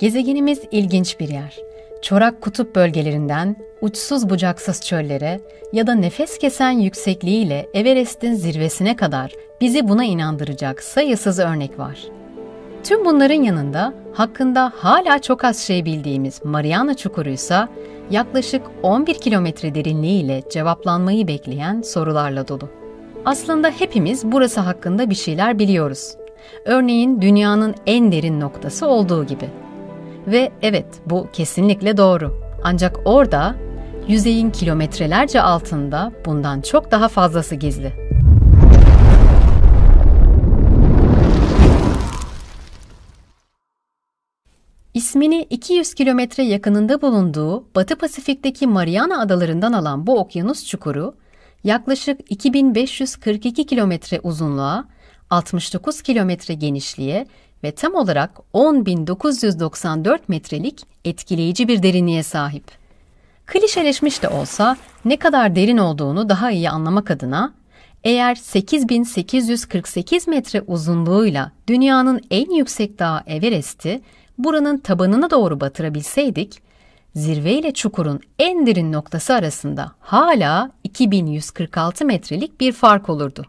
Gezegenimiz ilginç bir yer. Çorak kutup bölgelerinden uçsuz bucaksız çöllere ya da nefes kesen yüksekliğiyle Everest'in zirvesine kadar bizi buna inandıracak sayısız örnek var. Tüm bunların yanında hakkında hala çok az şey bildiğimiz Mariana Çukuru ise yaklaşık 11 kilometre derinliğiyle cevaplanmayı bekleyen sorularla dolu. Aslında hepimiz burası hakkında bir şeyler biliyoruz. Örneğin dünyanın en derin noktası olduğu gibi. Ve evet bu kesinlikle doğru. Ancak orada yüzeyin kilometrelerce altında bundan çok daha fazlası gizli. İsmini 200 kilometre yakınında bulunduğu Batı Pasifik'teki Mariana Adaları'ndan alan bu okyanus çukuru, yaklaşık 2542 kilometre uzunluğa, 69 kilometre genişliğe ve tam olarak 10.994 metrelik etkileyici bir derinliğe sahip. Klişeleşmiş de olsa ne kadar derin olduğunu daha iyi anlamak adına eğer 8848 metre uzunluğuyla dünyanın en yüksek dağı Everest'i buranın tabanına doğru batırabilseydik, zirve ile çukurun en derin noktası arasında hala 2146 metrelik bir fark olurdu.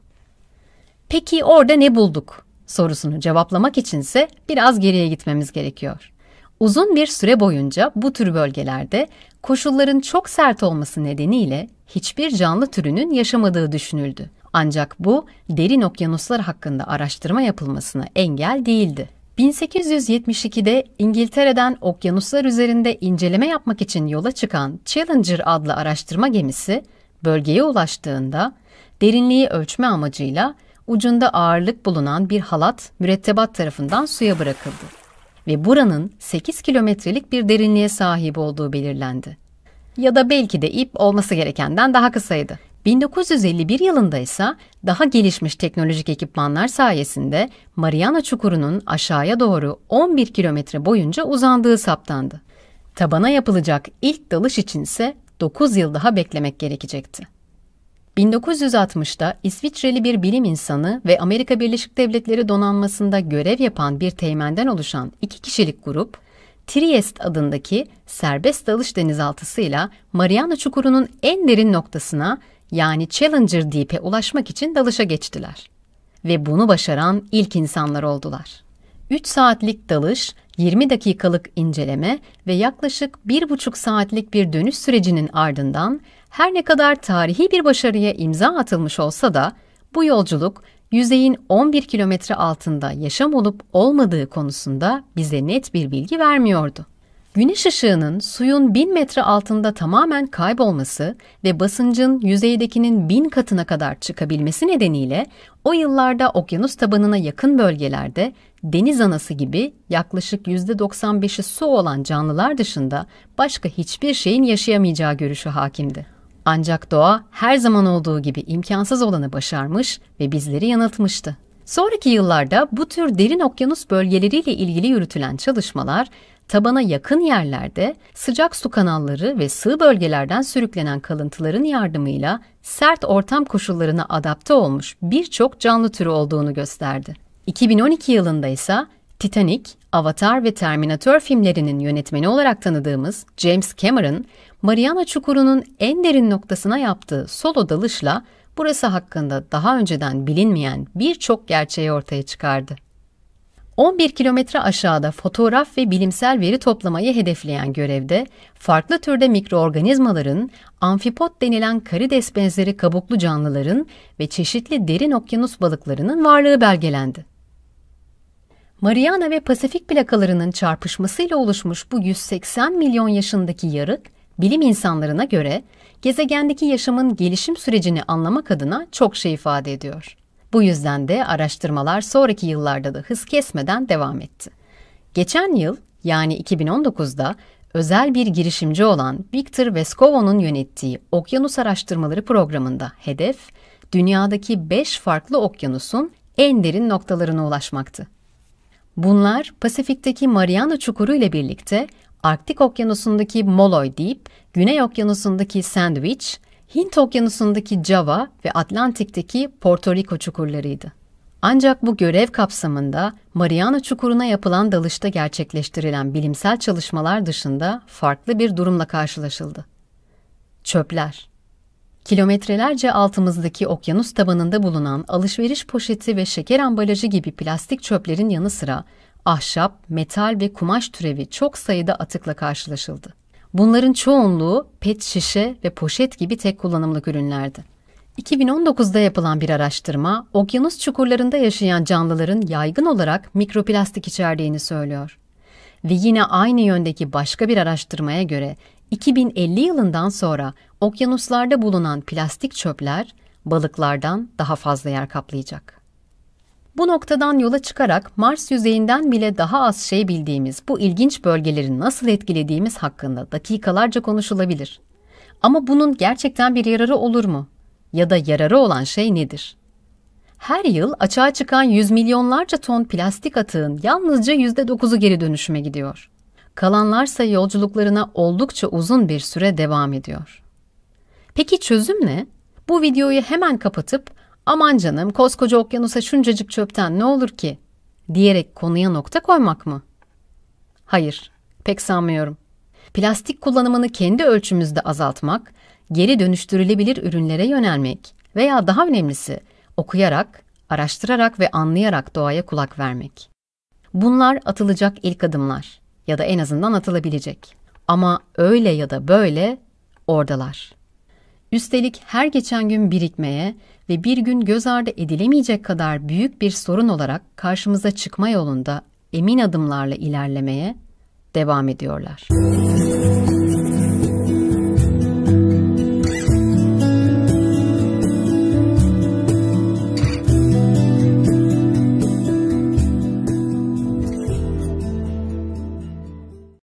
Peki orada ne bulduk? sorusunu cevaplamak içinse biraz geriye gitmemiz gerekiyor. Uzun bir süre boyunca bu tür bölgelerde koşulların çok sert olması nedeniyle hiçbir canlı türünün yaşamadığı düşünüldü. Ancak bu derin okyanuslar hakkında araştırma yapılmasına engel değildi. 1872'de İngiltere'den okyanuslar üzerinde inceleme yapmak için yola çıkan Challenger adlı araştırma gemisi bölgeye ulaştığında derinliği ölçme amacıyla ucunda ağırlık bulunan bir halat mürettebat tarafından suya bırakıldı ve buranın 8 kilometrelik bir derinliğe sahip olduğu belirlendi. Ya da belki de ip olması gerekenden daha kısaydı. 1951 yılında ise daha gelişmiş teknolojik ekipmanlar sayesinde Mariana Çukuru'nun aşağıya doğru 11 kilometre boyunca uzandığı saptandı. Tabana yapılacak ilk dalış için ise 9 yıl daha beklemek gerekecekti. 1960'da İsviçreli bir bilim insanı ve Amerika Birleşik Devletleri donanmasında görev yapan bir teğmenden oluşan iki kişilik grup, Triest adındaki serbest dalış denizaltısıyla Mariana Çukuru'nun en derin noktasına yani Challenger Deep'e ulaşmak için dalışa geçtiler. Ve bunu başaran ilk insanlar oldular. 3 saatlik dalış, 20 dakikalık inceleme ve yaklaşık 1,5 saatlik bir dönüş sürecinin ardından her ne kadar tarihi bir başarıya imza atılmış olsa da bu yolculuk yüzeyin 11 kilometre altında yaşam olup olmadığı konusunda bize net bir bilgi vermiyordu. Güneş ışığının suyun 1000 metre altında tamamen kaybolması ve basıncın yüzeydekinin 1000 katına kadar çıkabilmesi nedeniyle o yıllarda okyanus tabanına yakın bölgelerde deniz anası gibi yaklaşık %95'i su olan canlılar dışında başka hiçbir şeyin yaşayamayacağı görüşü hakimdi. Ancak doğa her zaman olduğu gibi imkansız olanı başarmış ve bizleri yanıltmıştı. Sonraki yıllarda bu tür derin okyanus bölgeleriyle ilgili yürütülen çalışmalar tabana yakın yerlerde sıcak su kanalları ve sığ bölgelerden sürüklenen kalıntıların yardımıyla sert ortam koşullarına adapte olmuş birçok canlı türü olduğunu gösterdi. 2012 yılında ise Titanic, Avatar ve Terminator filmlerinin yönetmeni olarak tanıdığımız James Cameron, Mariana Çukuru'nun en derin noktasına yaptığı solo dalışla burası hakkında daha önceden bilinmeyen birçok gerçeği ortaya çıkardı. 11 kilometre aşağıda fotoğraf ve bilimsel veri toplamayı hedefleyen görevde farklı türde mikroorganizmaların, amfipod denilen karides benzeri kabuklu canlıların ve çeşitli derin okyanus balıklarının varlığı belgelendi. Mariana ve Pasifik plakalarının çarpışmasıyla oluşmuş bu 180 milyon yaşındaki yarık, bilim insanlarına göre gezegendeki yaşamın gelişim sürecini anlamak adına çok şey ifade ediyor. Bu yüzden de araştırmalar sonraki yıllarda da hız kesmeden devam etti. Geçen yıl yani 2019'da özel bir girişimci olan Victor Vescovo'nun yönettiği Okyanus Araştırmaları programında hedef, dünyadaki 5 farklı okyanusun en derin noktalarına ulaşmaktı. Bunlar Pasifik'teki Mariana Çukuru ile birlikte Arktik Okyanusu'ndaki Moloy Deep, Güney Okyanusu'ndaki Sandwich, Hint Okyanusu'ndaki Java ve Atlantik'teki Porto Rico çukurlarıydı. Ancak bu görev kapsamında Mariana Çukuru'na yapılan dalışta gerçekleştirilen bilimsel çalışmalar dışında farklı bir durumla karşılaşıldı. Çöpler Kilometrelerce altımızdaki okyanus tabanında bulunan alışveriş poşeti ve şeker ambalajı gibi plastik çöplerin yanı sıra ahşap, metal ve kumaş türevi çok sayıda atıkla karşılaşıldı. Bunların çoğunluğu pet şişe ve poşet gibi tek kullanımlık ürünlerdi. 2019'da yapılan bir araştırma, okyanus çukurlarında yaşayan canlıların yaygın olarak mikroplastik içerdiğini söylüyor. Ve yine aynı yöndeki başka bir araştırmaya göre 2050 yılından sonra okyanuslarda bulunan plastik çöpler balıklardan daha fazla yer kaplayacak. Bu noktadan yola çıkarak Mars yüzeyinden bile daha az şey bildiğimiz bu ilginç bölgelerin nasıl etkilediğimiz hakkında dakikalarca konuşulabilir. Ama bunun gerçekten bir yararı olur mu? Ya da yararı olan şey nedir? Her yıl açığa çıkan yüz milyonlarca ton plastik atığın yalnızca %9'u geri dönüşüme gidiyor kalanlarsa yolculuklarına oldukça uzun bir süre devam ediyor. Peki çözüm ne? Bu videoyu hemen kapatıp aman canım koskoca okyanusa şuncacık çöpten ne olur ki diyerek konuya nokta koymak mı? Hayır, pek sanmıyorum. Plastik kullanımını kendi ölçümüzde azaltmak, geri dönüştürülebilir ürünlere yönelmek veya daha önemlisi okuyarak, araştırarak ve anlayarak doğaya kulak vermek. Bunlar atılacak ilk adımlar ya da en azından atılabilecek. Ama öyle ya da böyle oradalar. Üstelik her geçen gün birikmeye ve bir gün göz ardı edilemeyecek kadar büyük bir sorun olarak karşımıza çıkma yolunda emin adımlarla ilerlemeye devam ediyorlar.